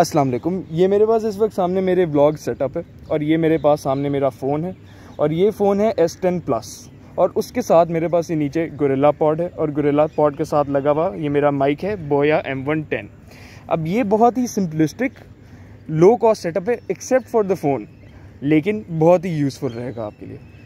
अस्सलाम वालेकुम ये मेरे पास इस वक्त सामने मेरे ब्लॉग सेटअप है और ये मेरे पास सामने मेरा फ़ोन है और ये फ़ोन है एस टेन प्लस और उसके साथ मेरे पास ये नीचे गुरेला पॉड है और गुरेला पॉड के साथ लगा हुआ ये मेरा माइक है बोया एम वन टेन अब ये बहुत ही सिंपलिस्टिक लो कॉस्ट सेटअप है एक्सेप्ट फॉर द फ़ोन लेकिन बहुत ही यूज़फुल रहेगा आपके लिए